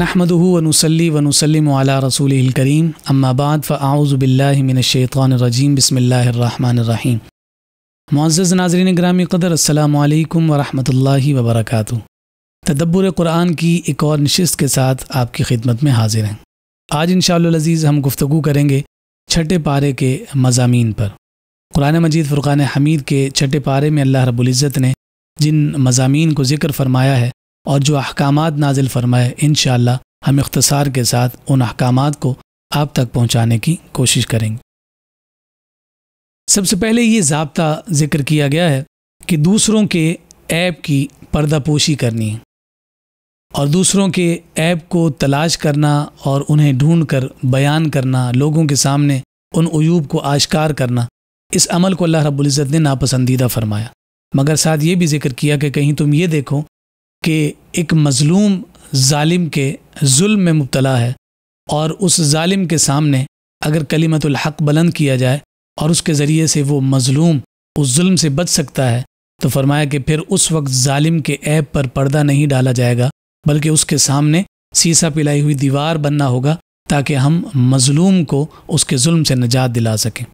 नहमदू वनसली वनसलम रसूल करीम अम्माबाद फ़ाउज़बिल्लिमिनशैतरजीम बसमीम मुआज़ नाजरन ग्रामी कदर अल्लाम वरहमल वबरक तदब्बर कुरान की एक और नशस्त के साथ आपकी खिदमत में हाजिर हैं आज इन अज़ीज़ हम गुफ्तु करेंगे छठे पारे के मजामी पर कुरान मजीद फ़ुर्क़ान हमीद के छठे पारे में अल्लाह रबुल्ज़त ने जिन मजामी को ज़िक्र फरमाया है और जो अहकाम नाजिल फरमाए इन हम इख्तसार के साथ उन अहकाम को आप तक पहुँचाने की कोशिश करेंगे सबसे पहले ये जबता जिक्र किया गया है कि दूसरों के ऐप की पर्दापोशी करनी और दूसरों के ऐप को तलाश करना और उन्हें ढूंढ कर बयान करना लोगों के सामने उन अयूब को आश्कार करना इस अमल को अल्लाह रब्ज़त ने नापसंदीदा फरमाया मगर साथ ये भी जिक्र किया कि कहीं तुम ये देखो कि एक मज़लूम ालिम के जुल्म में मुबतला है और उस ालिम के सामने अगर कलीमतुल हक बुलंद किया जाए और उसके ज़रिए से वो मज़लूम उस जुल्म से बच सकता है तो फरमाया कि फिर उस वक्त ालिम के ऐप पर पर्दा नहीं डाला जाएगा बल्कि उसके सामने सीसा पिलाई हुई दीवार बनना होगा ताकि हम मज़लूम को उसके जुल्म से नजात दिला सकें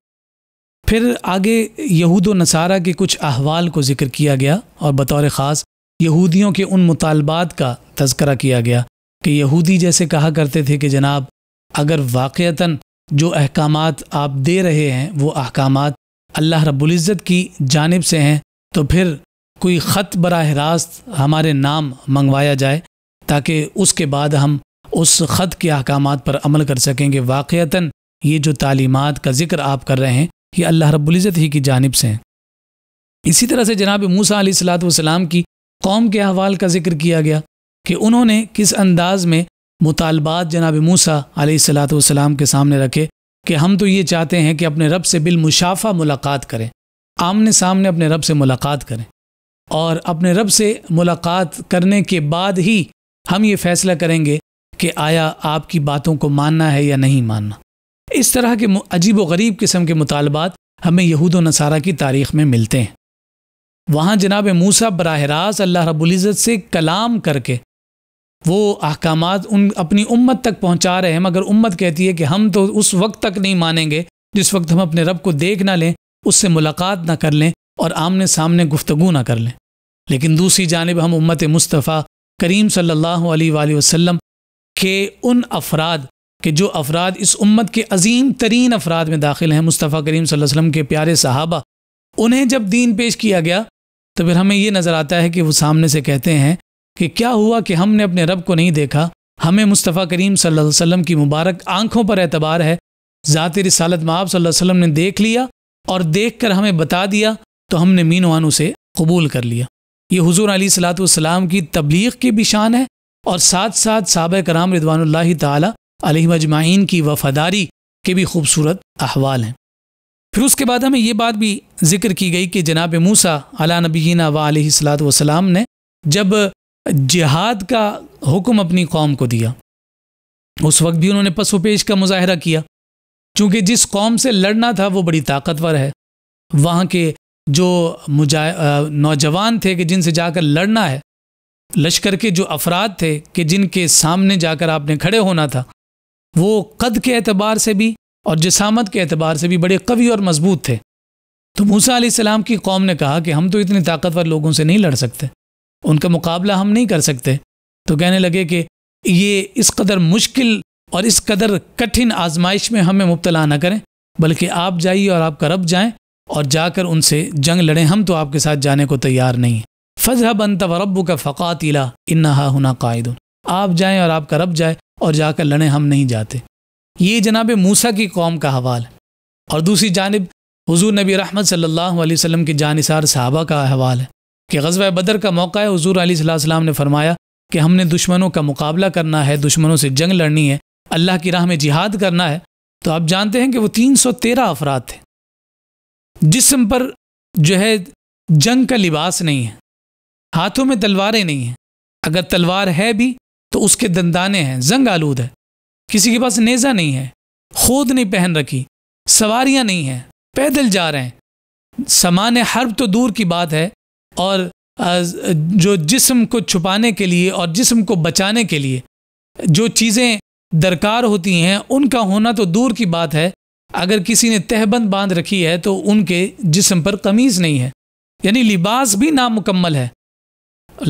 फिर आगे यहूद नसारा के कुछ अहवाल को जिक्र किया गया और बतौर ख़ास यहूदियों के उन मुतालबात का तस्करा किया गया कि यहूदी जैसे कहा करते थे कि जनाब अगर वाक़ता जो अहकाम आप दे रहे हैं वो अहकाम अल्लाह रबुल्ज़त की जानब से हैं तो फिर कोई ख़त बरह रास्त हमारे नाम मंगवाया जाए ताकि उसके बाद हम उस ख़त के अहकाम पर अमल कर सकेंगे वाक़ता ये जो तालीमत का ज़िक्र आप कर रहे हैं ये अल्लाह रबुल्ज़त ही की जानब से हैं इसी तरह से जनाब मूसा सलाम की कौम के अहवाल का जिक्र किया गया कि उन्होंने किस अंदाज में मुतालबात जनाब मूसा सलाम के सामने रखे कि हम तो ये चाहते हैं कि अपने रब से बिलमुशाफा मुलाकात करें आमने सामने अपने रब से मुलाकात करें और अपने रब से मुलाकात करने के बाद ही हम ये फैसला करेंगे कि आया आपकी बातों को मानना है या नहीं मानना इस तरह के अजीब व गरीब किस्म के मुतालबात हमें यहूद व नसारा की तारीख में मिलते हैं वहाँ जनाब मूसा बरह रास्त अल्लाह रबुल्ज़त से कलाम करके वो अहकाम उन अपनी उम्मत तक पहुँचा रहे हैं मगर उम्मत कहती है कि हम तो उस वक्त तक नहीं मानेंगे जिस वक्त हम अपने रब को देख ना लें उससे मुलाकात ना कर लें और आमने सामने गुफ्तगु ना कर लें लेकिन दूसरी जानब हम उम्मत मुस्तफ़ा करीम सल्ला वसम के उन अफराद के जो अफराद इस उम्मत के अजीम तरीन अफराद में दाखिल हैं मुस्तफ़ा करीम वसम के प्यारे सहाबा उन्हें जब दीन पेश किया गया तो फिर हमें ये नज़र आता है कि वो सामने से कहते हैं कि क्या हुआ कि हमने अपने रब को नहीं देखा हमें मुस्तफ़ा करीम सल्लल्लाहु अलैहि वसल्लम की मुबारक आंखों पर एतबार है ज़ाती रिसालत में आप सल्लल्लाहु अलैहि वसल्लम ने देख लिया और देख कर हमें बता दिया तो हमने मीन वान उसे कबूल कर लिया ये हजूर अली सलाम की तबलीग की भी शान है और साथ साथ साब कराम रिदवान तजमाइन की वफादारी के भी खूबसूरत अहवाल हैं फिर उसके बाद हमें ये बात भी जिक्र की गई कि जनाब मूसा अला नबीना वालत वसलाम ने जब जिहाद का हुक्म अपनी कौम को दिया उस वक्त भी उन्होंने पेश का मुजाहरा किया चूँकि जिस कौम से लड़ना था वो बड़ी ताकतवर है वहाँ के जो मुजा नौजवान थे कि जिनसे जाकर लड़ना है लश्कर के जो अफराद थे कि जिनके सामने जाकर आपने खड़े होना था वो कद के अतबार से भी और जिसामत के अतबार से भी बड़े कवि और मजबूत थे तो मूसा सलाम की कौम ने कहा कि हम तो इतने ताकतवर लोगों से नहीं लड़ सकते उनका मुकाबला हम नहीं कर सकते तो कहने लगे कि ये इस कदर मुश्किल और इस कदर कठिन आजमाइश में हमें मुबतला ना करें बल्कि आप जाइए और आप करब जाएं और जाकर उनसे जंग लड़ें हम तो आपके साथ जाने को तैयार नहीं फजह बन तवरबू का फ़क़ातिला इन्ना हुना कायद आप जाएँ और आपका रब जाए और जाकर लड़ें हम नहीं जाते ये जनाब मूसा की कौम का हवाल है और दूसरी जानब हजूर नबी रहमत सल्ला वसम के जानसार साहबा का हवाल है कि गजब बदर का मौका है हजूर अलीसम ने फरमाया कि हमने दुश्मनों का मुकाबला करना है दुश्मनों से जंग लड़नी है अल्लाह की राह में जिहाद करना है तो आप जानते हैं कि वह तीन सौ तेरह अफराद थे जिसम पर जो है जंग का लिबास नहीं है हाथों में तलवारें नहीं हैं अगर तलवार है भी तो उसके दंदाने हैं जंग आलूद है किसी के पास नेजा नहीं है खोद नहीं पहन रखी सवारियां नहीं हैं पैदल जा रहे हैं सामान्य हर्ब तो दूर की बात है और जो जिस्म को छुपाने के लिए और जिस्म को बचाने के लिए जो चीज़ें दरकार होती हैं उनका होना तो दूर की बात है अगर किसी ने तहबंद बांध रखी है तो उनके जिस्म पर कमीज़ नहीं है यानी लिबास भी नामुकम्मल है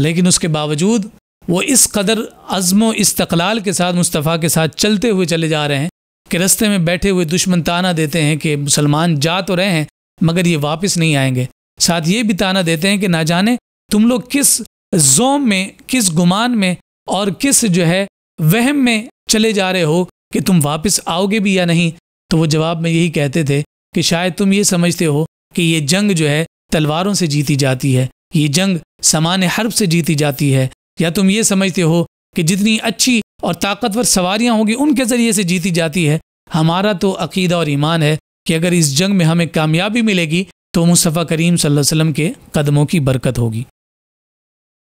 लेकिन उसके बावजूद वो इस कदर अज़म इस्तकलाल के साथ मुस्तफ़ा के साथ चलते हुए चले जा रहे हैं कि रस्ते में बैठे हुए दुश्मन ताना देते हैं कि मुसलमान जा तो रहे हैं मगर ये वापस नहीं आएंगे साथ ये भी ताना देते हैं कि ना जाने तुम लोग किस जोम में किस गुमान में और किस जो है वहम में चले जा रहे हो कि तुम वापस आओगे भी या नहीं तो वो जवाब में यही कहते थे कि शायद तुम ये समझते हो कि ये जंग जो है तलवारों से जीती जाती है ये जंग समान हर्ब से जीती जाती है या तुम ये समझते हो कि जितनी अच्छी और ताकतवर सवारियां होंगी उनके ज़रिए से जीती जाती है हमारा तो अकीदा और ईमान है कि अगर इस जंग में हमें कामयाबी मिलेगी तो मुस्तफ़ा करीम वसल्लम के कदमों की बरकत होगी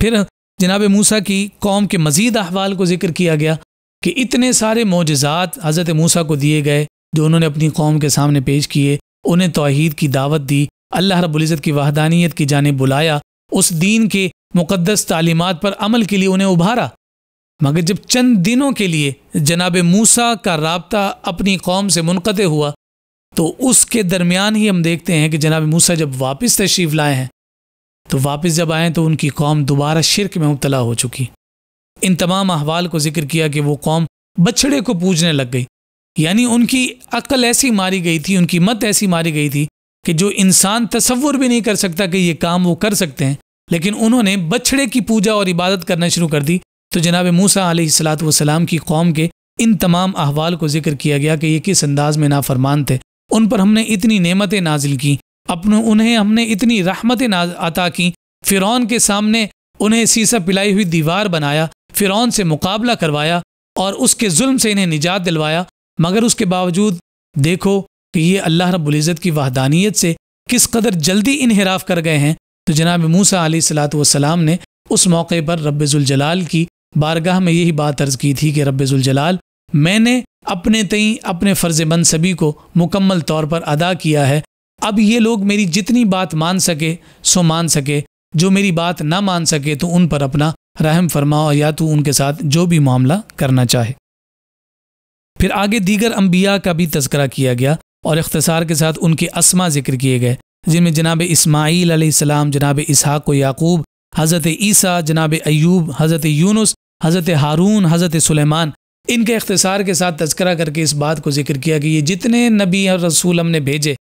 फिर जनाब मूसा की कौम के मज़ीद अहवाल को जिक्र किया गया कि इतने सारे मोजात हज़रत मूसा को दिए गए जो उन्होंने अपनी कौम के सामने पेश किए उन्हें तोहहीद की दावत दी अल्लाह रबुल्ज़त की वाहदानियत की जानब बुलाया उस दीन के मुकदस तालीमत पर अमल के लिए उन्हें उभारा मगर जब चंद दिनों के लिए जनाब मूसा का रबता अपनी कौम से मुनक़ हुआ तो उसके दरमियान ही हम देखते हैं कि जनाब मूसा जब वापस तशरीफ़ लाए हैं तो वापस जब आए तो उनकी कौम दोबारा शिरक में मुबतला हो चुकी इन तमाम अहवाल को जिक्र किया कि वो कौम बछड़े को पूजने लग गई यानी उनकी अक्ल ऐसी मारी गई थी उनकी मत ऐसी मारी गई थी कि जो इंसान तस्वुर भी नहीं कर सकता कि ये काम वो कर सकते हैं लेकिन उन्होंने बछड़े की पूजा और इबादत करना शुरू कर दी तो जनाब मूसा सलाम की कौम के इन तमाम अहवाल को जिक्र किया गया कि ये किस अंदाज में नाफरमान थे उन पर हमने इतनी नेमतें नाजिल की अपने उन्हें हमने इतनी रहमतें अता की फ़िरौन के सामने उन्हें सीसा पिलाई हुई दीवार बनाया फ़िरौन से मुकाबला करवाया और उसके जुल्म से इन्हें निजात दिलवाया मगर उसके बावजूद देखो कि ये अल्लाह रबुल्ज़त की वाहदानियत से किस कदर जल्दी इनहराफ कर गए हैं तो जनाब मूसा अली सलाम ने उस मौके पर रबाल की बारगाह में यही बात अर्ज़ की थी कि रबाल मैंने अपने तई अपने फ़र्ज़ बंद सभी को मुकम्मल तौर पर अदा किया है अब ये लोग मेरी जितनी बात मान सके सो मान सके जो मेरी बात ना मान सके तो उन पर अपना रहम फरमाओ या तो उनके साथ जो भी मामला करना चाहे फिर आगे दीगर अम्बिया का भी तस्करा किया गया और अख्तसार के साथ उनके असमा जिक्र किए गए जिनमें जनाब इसमाइल सलाम जनाब इसहाक व याकूब हज़रत ईसा जनाब अयूब हज़रत यूनुस हज़रत हारून हज़रत सुलेमान इनके अख्तसार के साथ तस्करा करके इस बात को जिक्र किया कि ये जितने नबी और रसूल हमने भेजे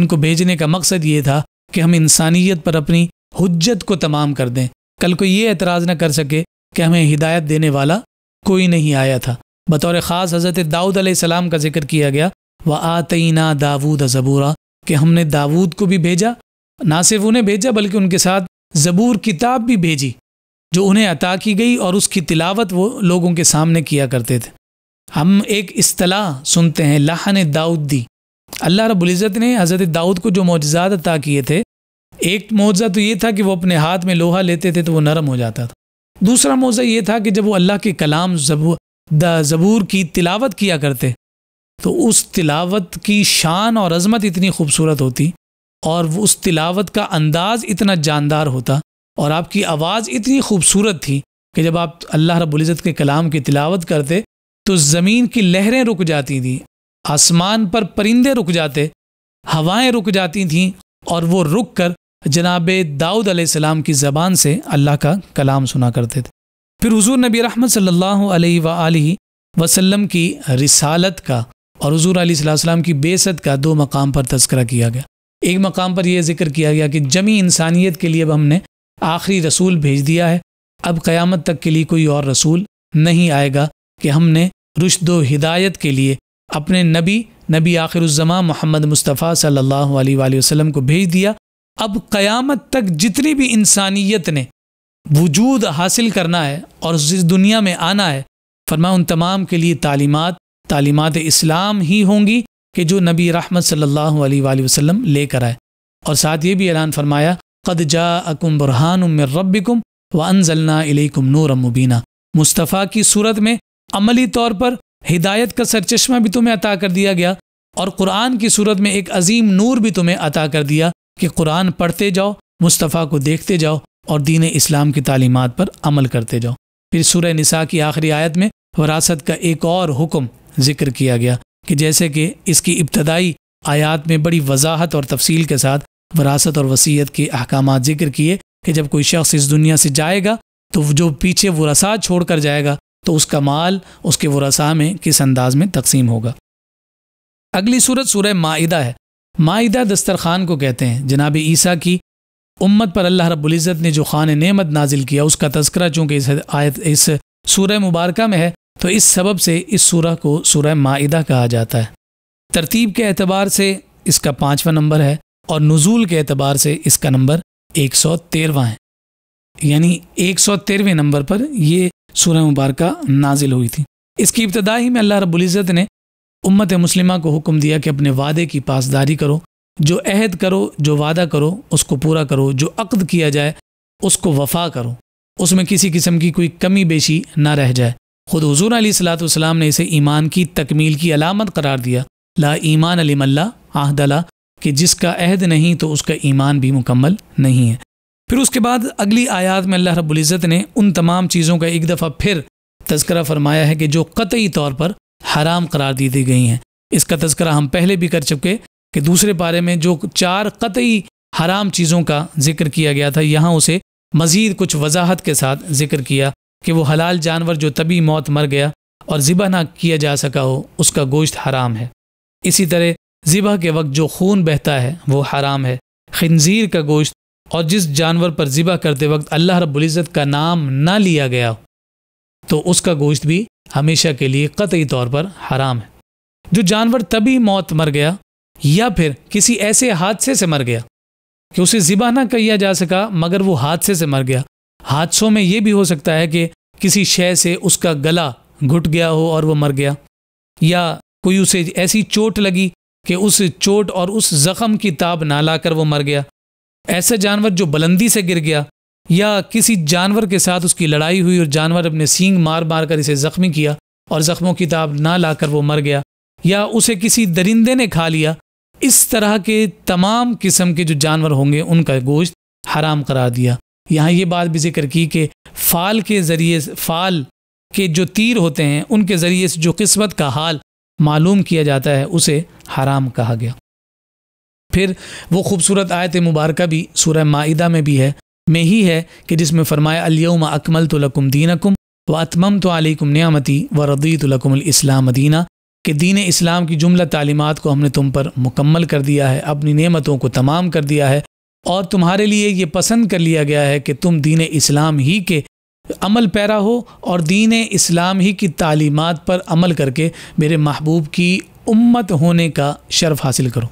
इनको भेजने का मकसद ये था कि हम इंसानियत पर अपनी हजत को तमाम कर दें कल को ये एतराज़ न कर सके कि हमें हिदायत देने वाला कोई नहीं आया था बतौर ख़ास हज़रत दाऊद सलाम का जिक्र किया गया व आतना दाऊद ज़बूरा कि हमने दाऊद को भी भेजा ना सिर्फ उन्हें भेजा बल्कि उनके साथ ज़बूर किताब भी भेजी जो उन्हें अता की गई और उसकी तिलावत वो लोगों के सामने किया करते थे हम एक असलाह सुनते हैं लाहन दाऊद दी अल्लाह रबुल्ज़त ने हज़रत दाऊद को जो मोजात अता किए थे एक मोजा तो ये था कि वो अपने हाथ में लोहा लेते थे तो वो नरम हो जाता था दूसरा मोज़ा ये था कि जब वो अल्लाह के कलाम जबूर की तिलावत किया करते तो उस तिलावत की शान और अजमत इतनी खूबसूरत होती और उस तिलावत का अंदाज़ इतना जानदार होता और आपकी आवाज़ इतनी खूबसूरत थी कि जब आप अल्लाह रबुल्जत के कलाम की तिलावत करते तो ज़मीन की लहरें रुक जाती थी आसमान पर परिंदे रुक जाते हवाएं रुक जाती थीं और वो रुक कर जनाब दाऊद आसमाम की ज़बान से अल्लाह का कलाम सुना करते थे फिर हजूर नबी रहमत सल्लल्लाहु अलैहि वसल्लम की रिसालत का और हजूर आसमाम की बेसत का दो मकाम पर तस्करा किया गया एक मकाम पर यह जिक्र किया गया कि जमी इंसानियत के लिए अब हमने आखिरी रसूल भेज दिया है अब क़यामत तक के लिए कोई और रसूल नहीं आएगा कि हमने रुशद हिदायत के लिए अपने नबी नबी आखिरुज़मा मोहम्मद मुस्तफ़ा सल्लल्लाहु अलैहि वसल्लम को भेज दिया अब क़यामत तक जितनी भी इंसानियत ने वजूद हासिल करना है और जिस दुनिया में आना है फरमा उन तमाम के लिए तालीमत तालीमत इस्लाम ही होंगी कि जो नबी रहमत अलैहि वसल्लम लेकर आए और साथ ये भी ऐलान फरमाया कद जा अकुम बुरहान उम रबिकुम व अनजलना इलेकुम नूर मुबीना मुस्तफ़ा की सूरत में अमली तौर पर हिदायत का सरचश्मा भी तुम्हें अता कर दिया गया और कुरान की सूरत में एक अजीम नूर भी तुम्हें अता कर दिया कि कुरान पढ़ते जाओ मुस्तफ़ा को देखते जाओ और दीन इस्लाम की तालीमत पर अमल करते जाओ फिर सूर्य निसा की आखिरी आयत में वरासत का एक और हुक्म जिक्र किया गया कि जैसे कि इसकी इब्तदाई आयात में बड़ी वजाहत और तफसील के साथ वरासत और वसीयत के अहकाम जिक्र किए कि जब कोई शख्स इस दुनिया से जाएगा तो जो पीछे वसा छोड़ कर जाएगा तो उसका माल उसके वसा में किस अंदाज में तकसीम होगा अगली सूरत सूरह माइदा है दस्तर दस्तरखान को कहते हैं जनाब ईसा की उम्मत पर अल्लाह रब्ज़त ने जो खान नेमत नाजिल किया उसका तस्करा चूँकि इस आयत इस सूरह मुबारक में है तो इस सबब से इस सूरह को सूरह माइदा कहा जाता है तरतीब के एतबार से इसका पाँचवा नंबर है और नज़ूल के एतबार से इसका नंबर एक सौ तेरहवा है यानी एक सौ तेरहवें नंबर पर यह सूरह मुबारक नाजिल हुई थी इसकी इब्तदाई में अल्लाह रबुल्ज़त ने उम्मत मुस्लिमा को हुक्म दिया कि अपने वादे की पासदारी करो जो अहद करो जो वादा करो उसको पूरा करो जो अक्द किया जाए उसको वफा करो उसमें किसी किस्म की कोई कमी बेशी ना रह जाए ख़ुद हजूर सलाम ने इसे ईमान की तकमील की अलामत करार दिया ला ईमान अलीमल्ला आहदला कि जिसका अहद नहीं तो उसका ईमान भी मुकम्मल नहीं है फिर उसके बाद अगली आयात में अल्लाह रबुल्जत ने उन तमाम चीज़ों का एक दफ़ा फिर तस्करा फरमाया है कि जो कतई तौर पर हराम करार दी दी गई हैं इसका तस्करा हम पहले भी कर चुके कि दूसरे पारे में जो चार कतई हराम चीज़ों का जिक्र किया गया था यहाँ उसे मज़ीद कुछ वजाहत के साथ जिक्र किया कि वो हलाल जानवर जो तभी मौत मर गया और ज़िबा ना किया जा सका हो उसका गोश्त हराम है इसी तरह ज़िबा के वक्त जो खून बहता है वो हराम है खनजीर का गोश्त और जिस जानवर पर ज़िबा करते वक्त अल्लाह रबुल्ज़त का नाम ना लिया गया तो उसका गोश्त भी हमेशा के लिए कतई तौर पर हराम है जो जानवर तभी मौत मर गया या फिर किसी ऐसे हादसे से मर गया कि उसे ज़िबा ना किया जा सका मगर वो हादसे से मर गया हादसों में ये भी हो सकता है कि किसी शय से उसका गला घुट गया हो और वह मर गया या कोई उसे ऐसी चोट लगी कि उस चोट और उस जख्म की ताब ना लाकर वो मर गया ऐसा जानवर जो बुलंदी से गिर गया या किसी जानवर के साथ उसकी लड़ाई हुई और जानवर अपने सींग मार मार कर इसे ज़ख्मी किया और ज़ख्मों की ताब ना लाकर वो मर गया या उसे किसी दरिंदे ने खा लिया इस तरह के तमाम किस्म के जो जानवर होंगे उनका गोश्त हराम करा दिया यहाँ ये बात भी जिक्र की कि फ़ाल के ज़रिए फ़ाल के जो तीर होते हैं उनके ज़रिए से जो किस्मत का हाल मालूम किया जाता है उसे हराम कहा गया फिर वो खूबसूरत आयत मुबारक भी सूरह माइदा में भी है में ही है कि जिसमें फ़रमाया अलियम अकमल तो लकुम दीनकुम व अतमम तो आलिकुम न्यामती व रदी लकुमलाम दीना कि दीन इस्लाम की जुमला तालीमत को हमने तुम पर मुकम्मल कर दिया है अपनी नियमतों को तमाम कर दिया है और तुम्हारे लिए ये पसंद कर लिया गया है कि तुम दीन इस्लाम ही के अमल पैरा हो और दीन इस्लाम ही की तालीमत पर अमल करके मेरे महबूब की उम्मत होने का शर्फ हासिल करो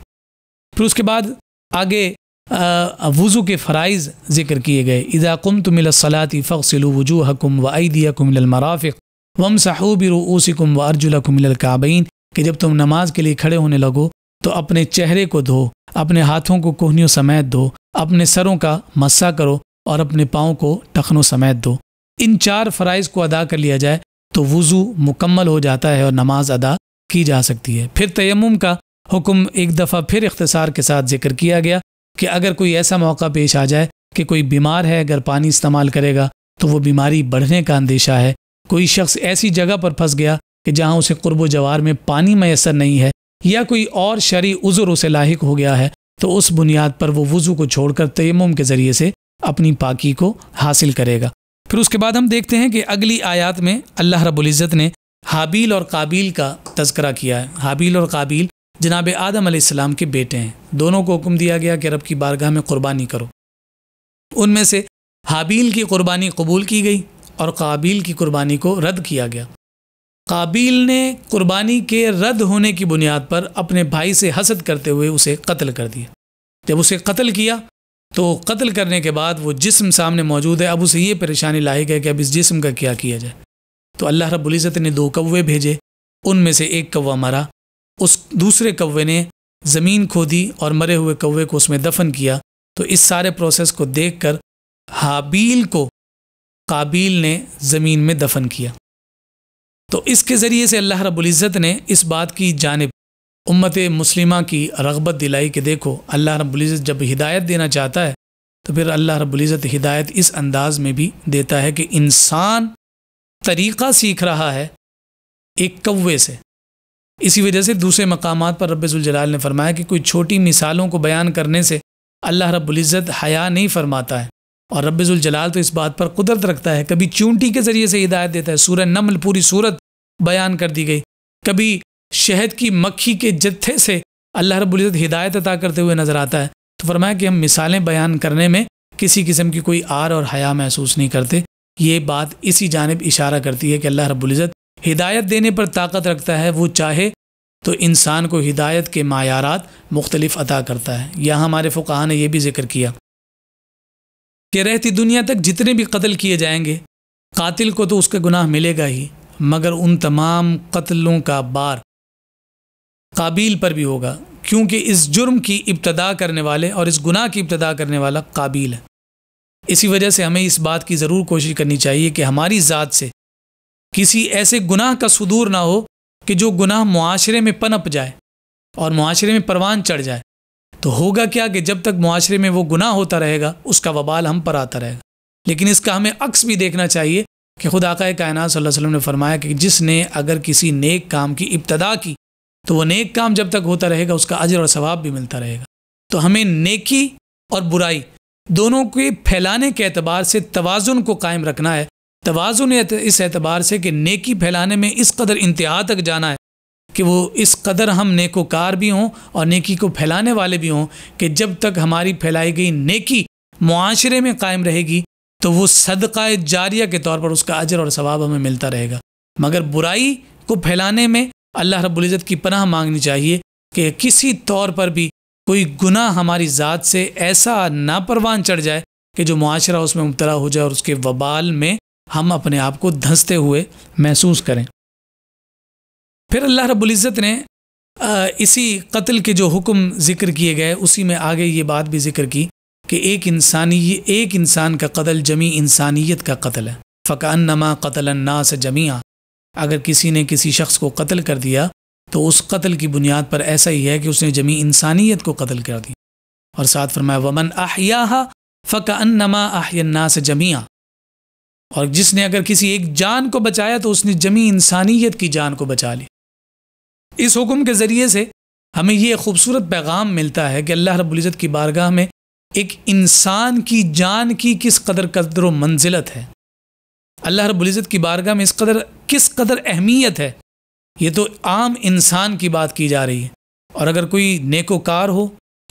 फिर उसके बाद आगे वज़ू के फ़रज़ ज़िक्र किए गए इदा कुम तुमिलसलाती फ़सलू वजू हकुम व ईदिया कुमिलमराफ़िक वम साहूब ऊसिकुम व अर्जुलकुमिलकाबीन कि जब तुम नमाज के लिए खड़े होने लगो तो अपने चेहरे को धो अपने हाथों को कोहनियों समेत दो अपने सरों का मस्सा करो और अपने पाँव को टखनों समेत दो इन चार फ़राइज़ को अदा कर लिया जाए तो वज़ू मुकम्मल हो जाता है और नमाज अदा की जा सकती है फिर तयम का हुक्म एक दफ़ा फिर इख्तसार के साथ जिक्र किया गया कि अगर कोई ऐसा मौका पेश आ जाए कि कोई बीमार है अगर पानी इस्तेमाल करेगा तो वह बीमारी बढ़ने का अंदेशा है कोई शख्स ऐसी जगह पर फंस गया कि जहाँ उसे कुर्ब जवार में पानी मैसर नहीं है या कोई और शरी उज़र उसे लाक हो गया है तो उस बुनियाद पर वो वज़ू को छोड़कर तयम के ज़रिए से अपनी पाकी को हासिल करेगा फिर उसके बाद हम देखते हैं कि अगली आयात में अल्लाह रबुल्ज़त ने हाबील और काबिल का तस्करा किया है हाबील और काबिल जनाब आदम आसमाम के बेटे हैं दोनों को हुक्म दिया गया कि रब की बारगाह में क़ुरबानी करो उनमें से हाबील की क़ुरबानी कबूल की गई और काबिल की क़ुरबानी को रद्द किया गया काबिल ने कुर्बानी के रद्द होने की बुनियाद पर अपने भाई से हसद करते हुए उसे कत्ल कर दिया जब उसे कत्ल किया तो कत्ल करने के बाद वो जिस्म सामने मौजूद है अब उसे ये परेशानी लायक है कि अब इस जिस्म का क्या किया जाए तो अल्लाह रब्ज़त ने दो कौवे भेजे उनमें से एक कौवा मरा उस दूसरे कौवे ने ज़मीन खोदी और मरे हुए कौवे को उसमें दफन किया तो इस सारे प्रोसेस को देख कर हाबील को काबिल ने ज़मीन में दफन किया तो इसके ज़रिए से अल्लाह रबुल्ज़त ने इस बात की जानब उम्मत मुस्लिमा की रगबत दिलाई कि देखो अल्लाह रबुल्ज़त जब हिदायत देना चाहता है तो फिर अल्लाह रबुल्ज़त हिदायत इस अंदाज़ में भी देता है कि इंसान तरीक़ा सीख रहा है एक कौवे से इसी वजह से दूसरे मकाम पर रबाल ने फरमाया कि कोई छोटी मिसालों को बयान करने से अल्लाह रब्ज़त हया नहीं फरमाता है और रबीजुल जलाल तो इस बात पर कुदरत रखता है कभी चूंटी के ज़रिए से हिदायत देता है सूरह नमल पूरी सूरत बयान कर दी गई कभी शहद की मक्खी के जत्थे से अल्लाह रबुल्ज़त हिदायत अता करते हुए नज़र आता है तो फरमाया कि हम मिसालें बयान करने में किसी किस्म की कोई आर और हया महसूस नहीं करते ये बात इसी जानब इशारा करती है कि अल्लाह रबुल्ज़त हिदायत देने पर ताकत रखता है वो चाहे तो इंसान को हिदायत के मायारात मुख्तलिफ अता करता है यहाँ हमारे फ़ुकाहा ने यह भी जिक्र किया कि रहती दुनिया तक जितने भी कत्ल किए जाएंगे कातिल को तो उसका गुनाह मिलेगा ही मगर उन तमाम कत्लों का बार काबिल पर भी होगा क्योंकि इस जुर्म की इब्तदा करने वाले और इस गुनाह की इब्तदा करने वाला काबिल है इसी वजह से हमें इस बात की ज़रूर कोशिश करनी चाहिए कि हमारी ज़ात से किसी ऐसे गुनाह का सुदूर ना हो कि जो गुनाह मुआरे में पनप जाए और माशरे में परवान चढ़ जाए तो होगा क्या कि जब तक माशरे में वो गुनाह होता रहेगा उसका वबाल हम पर आता रहेगा लेकिन इसका हमें अक्स भी देखना चाहिए कि खुद आका कायनात वसल्लम ने फरमाया कि जिसने अगर किसी नेक काम की इब्तदा की तो वह नेक काम जब तक होता रहेगा उसका अजर और स्वाब भी मिलता रहेगा तो हमें नेकी और बुराई दोनों के फैलाने के एतबार से तोज़ुन को कायम रखना है तोज़ुन इस एतबार से कि नेकी फैलाने में इस कदर इंतहा तक जाना है कि वो इस कदर हम नेकोकार भी हों और नेकी को फैलाने वाले भी हों कि जब तक हमारी फैलाई गई नेकी माशरे में कायम रहेगी तो वो सदका जारिया के तौर पर उसका अजर और सवाब हमें मिलता रहेगा मगर बुराई को फैलाने में अल्लाह रब्ज़त की पनाह मांगनी चाहिए कि किसी तौर पर भी कोई गुनाह हमारी ज़ात से ऐसा नापरवान चढ़ जाए कि जो माशरा उसमें मुबतला हो जाए और उसके वबाल में हम अपने आप को धंसते हुए महसूस करें फिर अल्लाह रबुल्ज़त ने इसी कत्ल के जो हुक्म ज़िक्र किए गए उसी में आगे ये बात भी ज़िक्र की कि एक इंसानी एक इंसान का कत्ल जमी इंसानियत का कत्ल है फ़कान नमा कतल ना से जमिया अगर किसी ने किसी शख्स को कत्ल कर दिया तो उस कत्ल की बुनियाद पर ऐसा ही है कि उसने जमी इंसानियत को कत्ल कर दिया और साथ फरमाया वमन आहिया फ़कान नमा से जमिया और जिसने अगर किसी एक जान को बचाया तो उसने जमी इंसानियत की जान को बचा ली इस हुक्म के ज़रिए से हमें ये खूबसूरत पैगाम मिलता है कि अल्लाह रबुल्ज़त की बारगाह में एक इंसान की जान की किस कदर कदर व मंजिलत है अल्लाह रब्ज़त की बारगाह में इस कदर किस कदर अहमियत है ये तो आम इंसान की बात की जा रही है और अगर कोई नेकोकार हो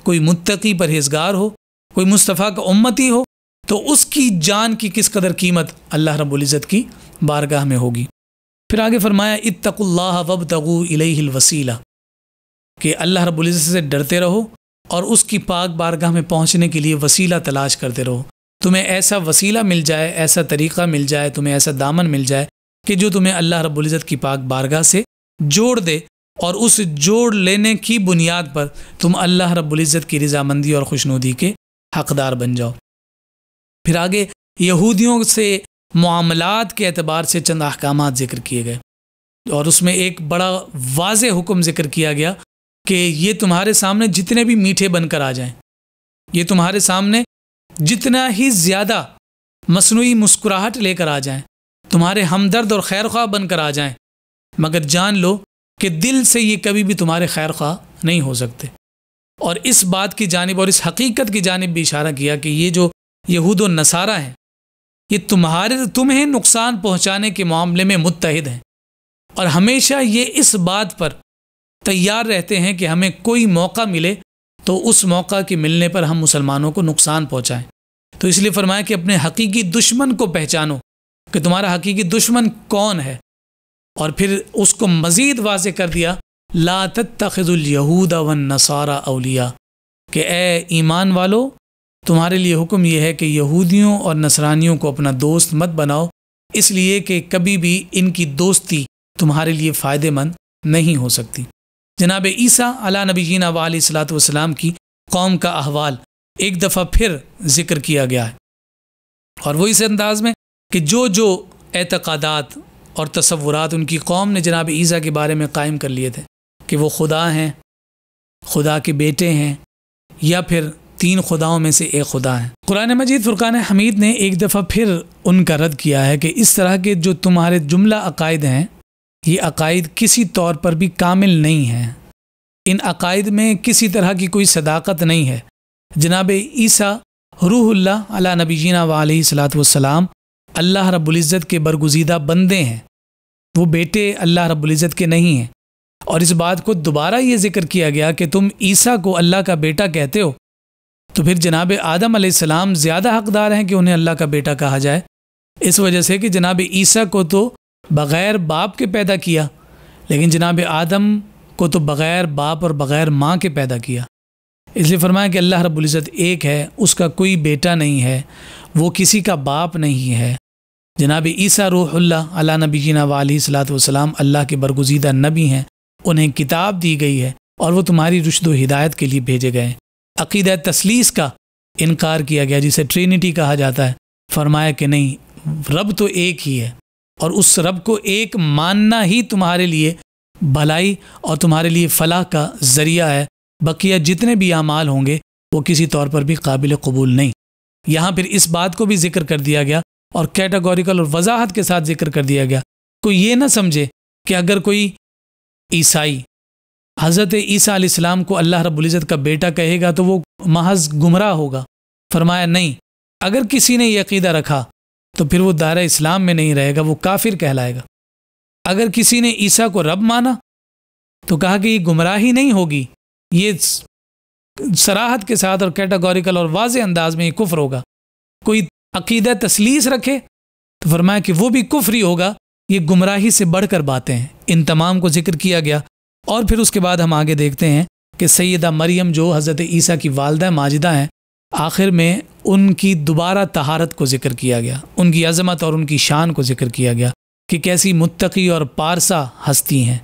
कोई मुत्तकी परहेजगार हो कोई मुस्तफ़ा का उम्मती हो तो उसकी जान की किस कदर कीमत अल्लाह रब्ज़त की बारगाह में होगी फिर आगे फरमाया इतकुल्ला वब तगु वसीला कि अल्लाह रबुल्ज से डरते रहो और उसकी पाक बारगाह में पहुँचने के लिए वसीला तलाश करते रहो तुम्हें ऐसा वसीला मिल जाए ऐसा तरीक़ा मिल जाए तुम्हें ऐसा दामन मिल जाए कि जो तुम्हें अल्लाह रबुल्ज़त की पाक बारगाह से जोड़ दे और उस जोड़ लेने की बुनियाद पर तुम अल्लाह रब्ज़त की रजामंदी और खुशनुदी के हकदार बन जाओ फिर आगे यहूदियों से मामलात के अतबार से चंद अहकाम ज़िक्र किए गए और उसमें एक बड़ा वाज हुक्म ज़िक्र किया गया कि ये तुम्हारे सामने जितने भी मीठे बनकर आ जाएं ये तुम्हारे सामने जितना ही ज़्यादा मसनू मुस्कुराहट लेकर आ जाएं तुम्हारे हमदर्द और खैर ख्वाह बनकर आ जाएं मगर जान लो कि दिल से ये कभी भी तुम्हारे खैर खा नहीं हो सकते और इस बात की जानब और इस हकीकत की जानब भी इशारा किया कि ये जो यहूद नसारा हैं ये तुम्हारे तुम्हें नुकसान पहुंचाने के मामले में मुतहद हैं और हमेशा ये इस बात पर तैयार रहते हैं कि हमें कोई मौका मिले तो उस मौका के मिलने पर हम मुसलमानों को नुकसान पहुंचाएं तो इसलिए फरमाया कि अपने हकीकी दुश्मन को पहचानो कि तुम्हारा हकीकी दुश्मन कौन है और फिर उसको मज़ीद वाज कर दिया ला तखजुलयहूदा वन नसारा अलिया कि ए ईमान वालो तुम्हारे लिए हुक्म यह है कि यहूदियों और नसरानियों को अपना दोस्त मत बनाओ इसलिए कि कभी भी इनकी दोस्ती तुम्हारे लिए फ़ायदेमंद नहीं हो सकती जनाब ईसा अला नबीना वालत वसलाम की कौम का अहवाल एक दफ़ा फिर जिक्र किया गया है और वो इस अंदाज़ में कि जो जो एतकदात और तस्वुरात उनकी कौम ने जनाब ईसा के बारे में कायम कर लिए थे कि वो खुदा हैं खुदा के बेटे हैं या फिर तीन खुदाओं में से एक खुदा है कुरान मजीद फुरकान हमीद ने एक दफ़ा फिर उनका रद्द किया है कि इस तरह के जो तुम्हारे जुमला अकायद हैं ये अकायद किसी तौर पर भी कामिल नहीं हैं इन अकायद में किसी तरह की कोई सदाकत नहीं है जनाब ईसा रूहल्ला अला जीना वाली सलात वसलाम अल्लाह रब्ज़त के बरगुजीदा बंदे हैं वो बेटे अल्लाह रब्ज़त के नहीं हैं और इस बात को दोबारा ये जिक्र किया गया कि तुम ईसा को अल्लाह का बेटा कहते हो तो फिर जनाब आदम आसमाम ज़्यादा हकदार हैं कि उन्हें अल्लाह का बेटा कहा जाए इस वजह से कि जनाब ईसा को तो बग़ैर बाप के पैदा किया लेकिन जनाब आदम को तो बग़ैर बाप और बग़ैर माँ के पैदा किया इसलिए फरमाया कि अल्लाह रब्ज़त एक है उसका कोई बेटा नहीं है वो किसी का बाप नहीं है जनाब ईसा रूहल्ला अला नबीना वाली सलात वसलाम अल्लाह के बरगुजीदा नबी हैं उन्हें किताब दी गई है और वो तुम्हारी रुशद हिदायत के लिए भेजे गए अकीद तसलीस का इनकार किया गया जिसे ट्रिनिटी कहा जाता है फरमाया कि नहीं रब तो एक ही है और उस रब को एक मानना ही तुम्हारे लिए भलाई और तुम्हारे लिए फलाह का ज़रिया है बकिया जितने भी अमाल होंगे वो किसी तौर पर भी काबिल कबूल नहीं यहाँ फिर इस बात को भी जिक्र कर दिया गया और कैटागोरिकल और वजाहत के साथ जिक्र कर दिया गया कोई ये ना समझे कि अगर कोई ईसाई हज़रत ईसा इस्लाम को अल्लाह रबुल्जत का बेटा कहेगा तो वो महज गुमराह होगा फरमाया नहीं अगर किसी ने यकीदा रखा तो फिर वो दायरा इस्लाम में नहीं रहेगा वो काफिर कहलाएगा अगर किसी ने ईसा को रब माना तो कहा कि ये गुमराही नहीं होगी ये सराहत के साथ और कैटागोरिकल और वाज अंदाज में ये कुफ्र होगा कोई अकीदा तसलीस रखे तो फरमाया कि वो भी ही होगा ये गुमराही से बढ़कर बातें हैं इन तमाम को जिक्र किया गया और फिर उसके बाद हम आगे देखते हैं कि सैदा मरियम जो हज़रत ईसा की वालदा माजिदा हैं आखिर में उनकी दोबारा तहारत को ज़िक्र किया गया उनकी अजमत और उनकी शान को ज़िक्र किया गया कि कैसी मुत्तकी और पारसा हस्ती हैं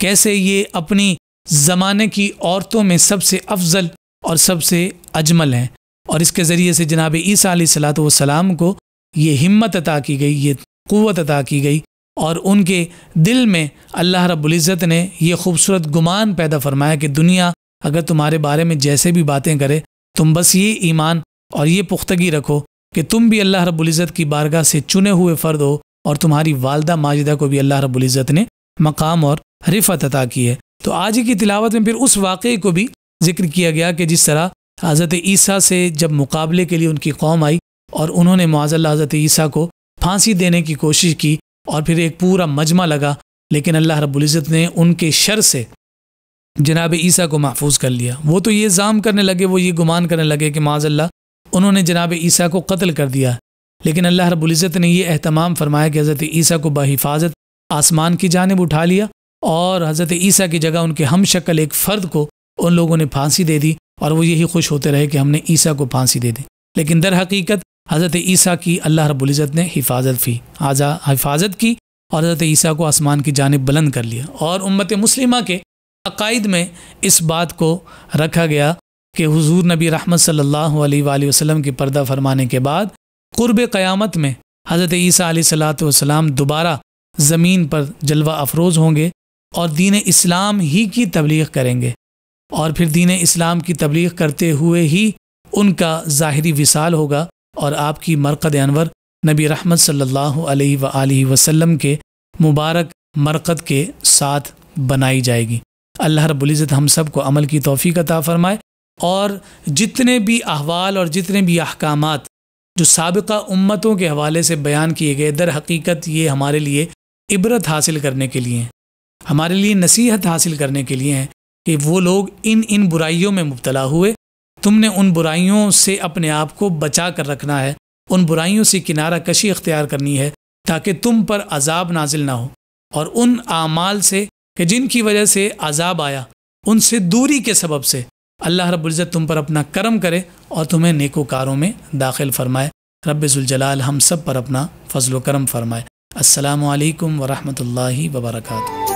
कैसे ये अपनी ज़माने की औरतों में सबसे अफजल और सबसे अजमल हैं और इसके ज़रिए से जनाब ईसा सलात वसलाम को ये हिम्मत अता की गई ये क़वत अता की गई और उनके दिल में अल्लाह रब्ज़त ने यह खूबसूरत गुमान पैदा फरमाया कि दुनिया अगर तुम्हारे बारे में जैसे भी बातें करे तुम बस ये ईमान और ये पुख्तगी रखो कि तुम भी अल्लाह रब्ज़त की बारगाह से चुने हुए फ़र्द हो और तुम्हारी वालदा माजिदा को भी अल्लाह रब्ज़त ने मकाम और रिफत अता की है तो आज ही की तिलावत में फिर उस वाक़े को भी जिक्र किया गया कि जिस तरह हज़रत ईसा से जब मुकाबले के लिए उनकी कौम आई और उन्होंने माजल्ला हज़रत ईसा को फांसी देने की कोशिश की और फिर एक पूरा मजमा लगा लेकिन अल्लाह रबुल्ज़त ने उनके शर से जनाब ईसा को महफूज कर लिया वो तो ये जाम करने लगे वो ये गुमान करने लगे कि माजल्ला उन्होंने जनाब ईसा को कत्ल कर दिया लेकिन अल्लाह रबुल्ज़त ने यह अहतमाम फरमाया कि हज़रत ईसा को बहिफाजत आसमान की जानब उठा लिया और हज़रत ईसा की जगह उनके हम शक्ल एक फ़र्द को उन लोगों ने फांसी दे दी और वो यही खुश होते रहे कि हमने ईसा को फांसी दे दी लेकिन दर हकीकत हज़रत ईसा की अल्लाह रबुल्ज़त ने हिफाजत फी आजा हिफाजत की और हज़रत ईसा को आसमान की जानब बुलंद कर लिया और उम्मत मुस्लिमा के अकायद में इस बात को रखा गया कि हज़ूर नबी रहमत सल्ला अलैहि की पर्दा फरमाने के बाद क़ुरब क़्यामत में हज़रत ईसा सलाम दोबारा ज़मीन पर जलवा अफरोज़ होंगे और दीन इस्लाम ही की तबलीग करेंगे और फिर दीन इस्लाम की तबलीग करते हुए ही उनका ज़ाहरी विसाल होगा और आपकी मरकद अनवर नबी रहमत सल्लल्लाहु अलैहि सल्ला वसल्लम के मुबारक मरकद के साथ बनाई जाएगी अल्लाह रबुल्ज़त हम सब को अमल की तोफ़ी अता फ़रमाए और जितने भी अहवाल और जितने भी अहकाम जो सबका उम्मतों के हवाले से बयान किए गए दर हकीकत ये हमारे लिए इबरत हासिल करने के लिए हैं हमारे लिए नसीहत हासिल करने के लिए हैं कि वो लोग इन इन बुराइयों में मुबतला हुए तुमने उन बुराइयों से अपने आप को बचा कर रखना है उन बुराइयों से किनारा कशी अख्तियार करनी है ताकि तुम पर अजाब नाजिल ना हो और उन आमाल से कि जिनकी वजह से अजाब आया उनसे दूरी के सबब से अल्लाह रब्ज़त तुम पर अपना करम करे और तुम्हें नेकोकारों में दाखिल फरमाए रब्ज़ुलजलाल हम सब पर अपना फजल करम फरमाए असलकम वरहमल वबरकू